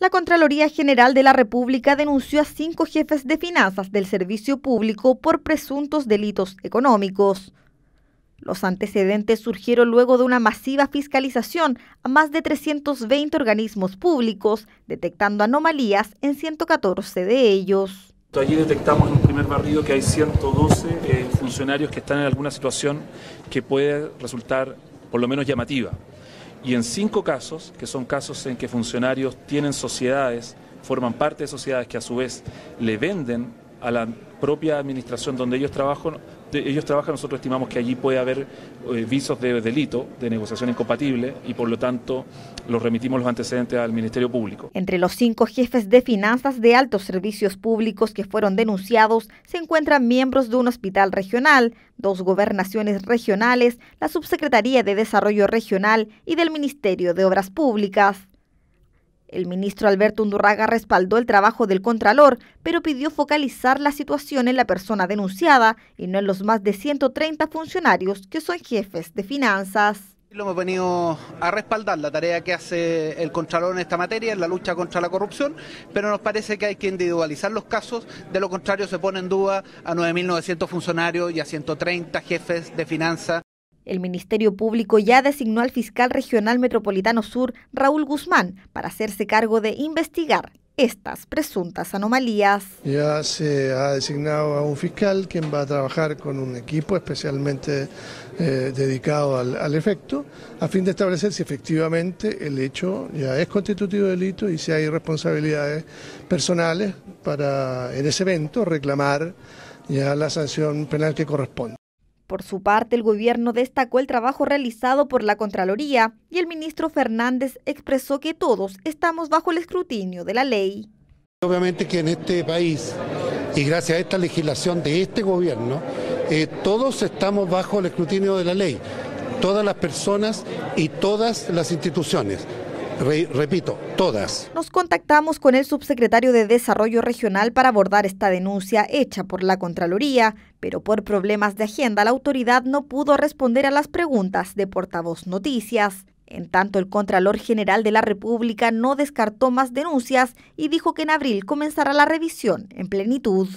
La Contraloría General de la República denunció a cinco jefes de finanzas del servicio público por presuntos delitos económicos. Los antecedentes surgieron luego de una masiva fiscalización a más de 320 organismos públicos, detectando anomalías en 114 de ellos. Allí detectamos en un primer barrido que hay 112 eh, funcionarios que están en alguna situación que puede resultar por lo menos llamativa. Y en cinco casos, que son casos en que funcionarios tienen sociedades, forman parte de sociedades que a su vez le venden a la propia administración donde ellos trabajan, ellos trabajan, nosotros estimamos que allí puede haber eh, visos de delito, de negociación incompatible, y por lo tanto los remitimos los antecedentes al Ministerio Público. Entre los cinco jefes de finanzas de altos servicios públicos que fueron denunciados se encuentran miembros de un hospital regional, dos gobernaciones regionales, la Subsecretaría de Desarrollo Regional y del Ministerio de Obras Públicas. El ministro Alberto Undurraga respaldó el trabajo del Contralor, pero pidió focalizar la situación en la persona denunciada y no en los más de 130 funcionarios que son jefes de finanzas. Lo hemos venido a respaldar la tarea que hace el Contralor en esta materia, en la lucha contra la corrupción, pero nos parece que hay que individualizar los casos, de lo contrario se pone en duda a 9.900 funcionarios y a 130 jefes de finanzas el Ministerio Público ya designó al fiscal regional metropolitano sur, Raúl Guzmán, para hacerse cargo de investigar estas presuntas anomalías. Ya se ha designado a un fiscal quien va a trabajar con un equipo especialmente eh, dedicado al, efecto, a fin de establecer si efectivamente el hecho ya es constitutivo de delito y si hay responsabilidades personales para en ese evento reclamar ya la sanción penal que corresponde. Por su parte, el gobierno destacó el trabajo realizado por la Contraloría y el ministro Fernández expresó que todos estamos bajo el escrutinio de la ley. Obviamente que en este país y gracias a esta legislación de este gobierno, eh, todos estamos bajo el escrutinio de la ley, todas las personas y todas las instituciones repito, todas. Nos contactamos con el subsecretario de Desarrollo Regional para abordar esta denuncia hecha por la Contraloría, pero por problemas de agenda la autoridad no pudo responder a las preguntas de Portavoz Noticias. En tanto, el Contralor General de la República no descartó más denuncias y dijo que en abril comenzará la revisión en plenitud.